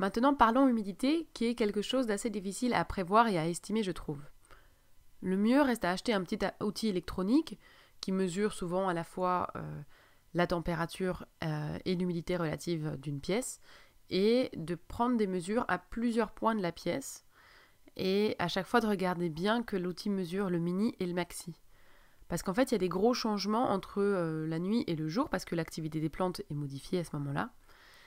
Maintenant parlons humidité, qui est quelque chose d'assez difficile à prévoir et à estimer, je trouve. Le mieux reste à acheter un petit outil électronique qui mesure souvent à la fois euh, la température euh, et l'humidité relative d'une pièce et de prendre des mesures à plusieurs points de la pièce et à chaque fois de regarder bien que l'outil mesure le mini et le maxi. Parce qu'en fait, il y a des gros changements entre euh, la nuit et le jour parce que l'activité des plantes est modifiée à ce moment-là.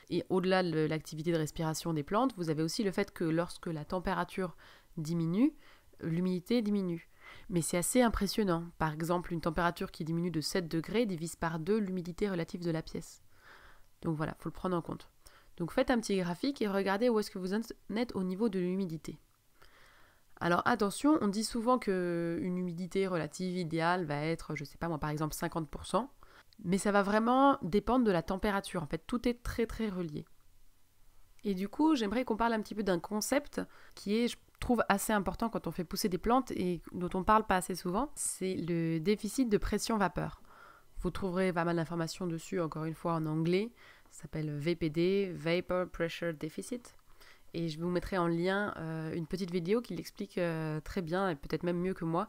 Et au-delà de l'activité de respiration des plantes, vous avez aussi le fait que lorsque la température diminue, l'humidité diminue. Mais c'est assez impressionnant. Par exemple, une température qui diminue de 7 degrés divise par 2 l'humidité relative de la pièce. Donc voilà, il faut le prendre en compte. Donc faites un petit graphique et regardez où est-ce que vous êtes au niveau de l'humidité. Alors attention, on dit souvent qu'une humidité relative idéale va être, je ne sais pas moi par exemple 50%. Mais ça va vraiment dépendre de la température. En fait, tout est très très relié. Et du coup, j'aimerais qu'on parle un petit peu d'un concept qui est, je trouve, assez important quand on fait pousser des plantes et dont on parle pas assez souvent. C'est le déficit de pression vapeur. Vous trouverez pas mal d'informations dessus, encore une fois, en anglais. Ça s'appelle VPD, Vapor Pressure Deficit. Et je vous mettrai en lien euh, une petite vidéo qui l'explique euh, très bien et peut-être même mieux que moi,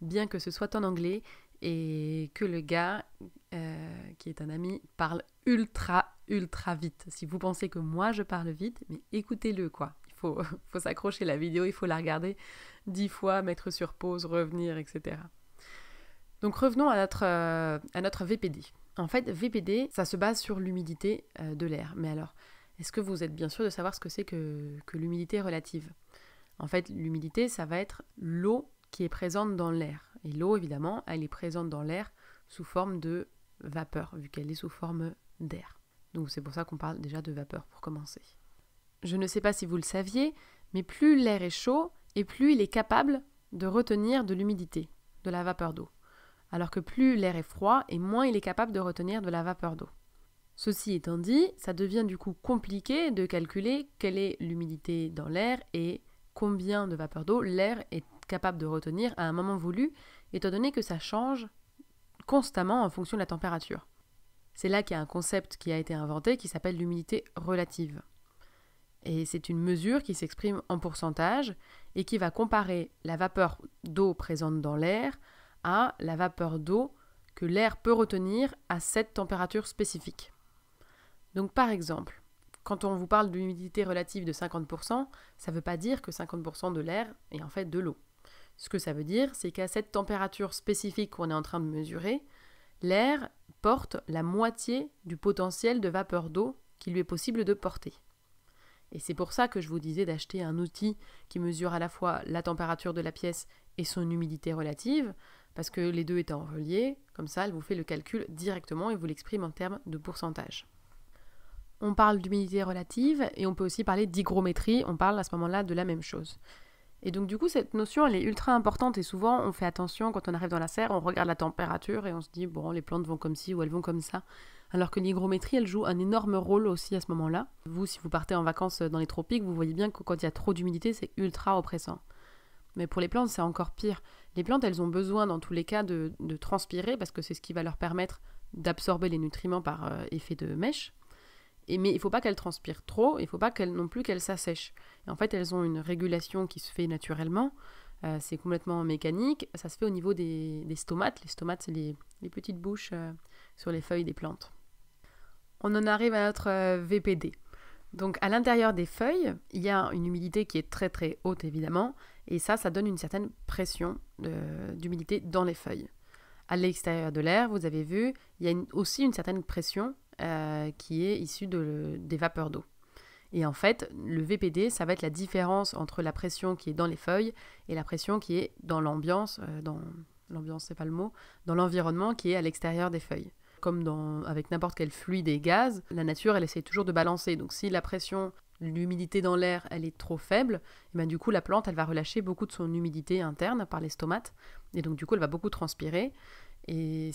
bien que ce soit en anglais et que le gars euh, qui est un ami, parle ultra, ultra vite. Si vous pensez que moi je parle vite, mais écoutez-le quoi. Il faut, faut s'accrocher la vidéo, il faut la regarder dix fois, mettre sur pause, revenir, etc. Donc revenons à notre, euh, à notre VPD. En fait, VPD, ça se base sur l'humidité euh, de l'air. Mais alors, est-ce que vous êtes bien sûr de savoir ce que c'est que l'humidité relative En fait, l'humidité, ça va être l'eau qui est présente dans l'air. Et l'eau, évidemment, elle est présente dans l'air sous forme de vapeur, vu qu'elle est sous forme d'air. Donc c'est pour ça qu'on parle déjà de vapeur pour commencer. Je ne sais pas si vous le saviez, mais plus l'air est chaud, et plus il est capable de retenir de l'humidité, de la vapeur d'eau. Alors que plus l'air est froid, et moins il est capable de retenir de la vapeur d'eau. Ceci étant dit, ça devient du coup compliqué de calculer quelle est l'humidité dans l'air et combien de vapeur d'eau l'air est capable de retenir à un moment voulu, étant donné que ça change constamment en fonction de la température. C'est là qu'il y a un concept qui a été inventé qui s'appelle l'humidité relative. Et c'est une mesure qui s'exprime en pourcentage et qui va comparer la vapeur d'eau présente dans l'air à la vapeur d'eau que l'air peut retenir à cette température spécifique. Donc par exemple, quand on vous parle d'humidité relative de 50%, ça ne veut pas dire que 50% de l'air est en fait de l'eau. Ce que ça veut dire, c'est qu'à cette température spécifique qu'on est en train de mesurer, l'air porte la moitié du potentiel de vapeur d'eau qu'il lui est possible de porter. Et c'est pour ça que je vous disais d'acheter un outil qui mesure à la fois la température de la pièce et son humidité relative, parce que les deux étant reliés, comme ça, elle vous fait le calcul directement et vous l'exprime en termes de pourcentage. On parle d'humidité relative et on peut aussi parler d'hygrométrie, on parle à ce moment-là de la même chose. Et donc du coup, cette notion, elle est ultra importante et souvent, on fait attention quand on arrive dans la serre, on regarde la température et on se dit, bon, les plantes vont comme ci ou elles vont comme ça. Alors que l'hygrométrie, elle joue un énorme rôle aussi à ce moment-là. Vous, si vous partez en vacances dans les tropiques, vous voyez bien que quand il y a trop d'humidité, c'est ultra oppressant. Mais pour les plantes, c'est encore pire. Les plantes, elles ont besoin dans tous les cas de, de transpirer parce que c'est ce qui va leur permettre d'absorber les nutriments par euh, effet de mèche mais il ne faut pas qu'elles transpirent trop, il ne faut pas non plus qu'elles s'assèchent. en fait, elles ont une régulation qui se fait naturellement, euh, c'est complètement mécanique, ça se fait au niveau des, stomates. Les stomates, c'est les, petites bouches euh, sur les feuilles des plantes. On en arrive à notre euh, VPD. Donc à l'intérieur des feuilles, il y a une humidité qui est très très haute évidemment, et ça, ça donne une certaine pression d'humidité dans les feuilles. À l'extérieur de l'air, vous avez vu, il y a aussi une certaine pression euh, qui est issu de des vapeurs d'eau. Et en fait, le VPD, ça va être la différence entre la pression qui est dans les feuilles et la pression qui est dans l'ambiance, euh, dans l'ambiance, c'est pas le mot, dans l'environnement qui est à l'extérieur des feuilles. Comme dans, avec n'importe quel fluide et gaz, la nature, elle essaie toujours de balancer. Donc si la pression, l'humidité dans l'air, elle est trop faible, et eh ben, du coup, la plante, elle va relâcher beaucoup de son humidité interne par stomates. Et donc du coup, elle va beaucoup transpirer. Et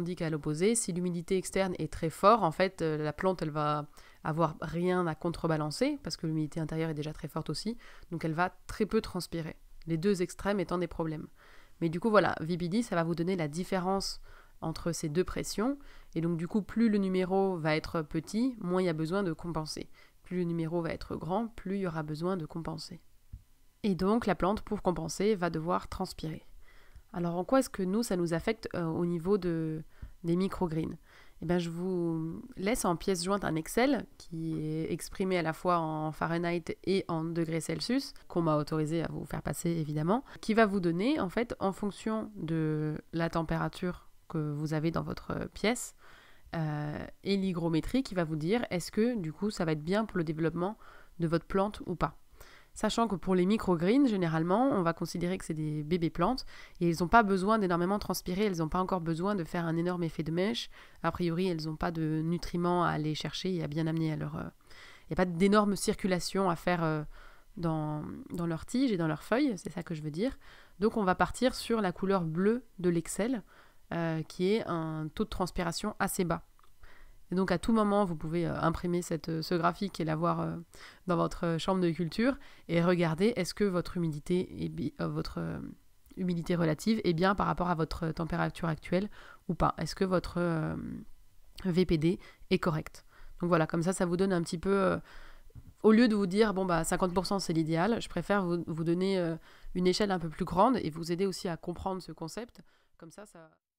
dit qu'à l'opposé, si l'humidité externe est très forte, en fait, euh, la plante, elle va avoir rien à contrebalancer, parce que l'humidité intérieure est déjà très forte aussi, donc elle va très peu transpirer. Les deux extrêmes étant des problèmes. Mais du coup, voilà, VBD, ça va vous donner la différence entre ces deux pressions, et donc du coup, plus le numéro va être petit, moins il y a besoin de compenser. Plus le numéro va être grand, plus il y aura besoin de compenser. Et donc, la plante, pour compenser, va devoir transpirer. Alors en quoi est-ce que nous, ça nous affecte euh, au niveau de, des microgreens Et eh bien, je vous laisse en pièce jointe un Excel qui est exprimé à la fois en Fahrenheit et en degrés Celsius, qu'on m'a autorisé à vous faire passer évidemment, qui va vous donner en fait en fonction de la température que vous avez dans votre pièce euh, et l'hygrométrie qui va vous dire est-ce que du coup ça va être bien pour le développement de votre plante ou pas. Sachant que pour les micro microgreens, généralement, on va considérer que c'est des bébés plantes et ils n'ont pas besoin d'énormément transpirer, elles n'ont pas encore besoin de faire un énorme effet de mèche. A priori, elles n'ont pas de nutriments à aller chercher et à bien amener à leur. Il euh, n'y a pas d'énorme circulation à faire euh, dans, dans leurs tiges et dans leurs feuilles, c'est ça que je veux dire. Donc on va partir sur la couleur bleue de l'excel, euh, qui est un taux de transpiration assez bas. Et donc à tout moment, vous pouvez euh, imprimer euh, ce graphique et l'avoir euh, dans votre chambre de culture et regarder est-ce que votre humidité est votre humidité relative est bien par rapport à votre température actuelle ou pas. Est-ce que votre VPD est correct Donc voilà, comme ça, ça vous donne un petit peu au lieu de vous dire bon bah 50% c'est l'idéal, je préfère vous, donner une échelle un peu plus grande et vous aider aussi à comprendre ce concept. Comme ça, ça.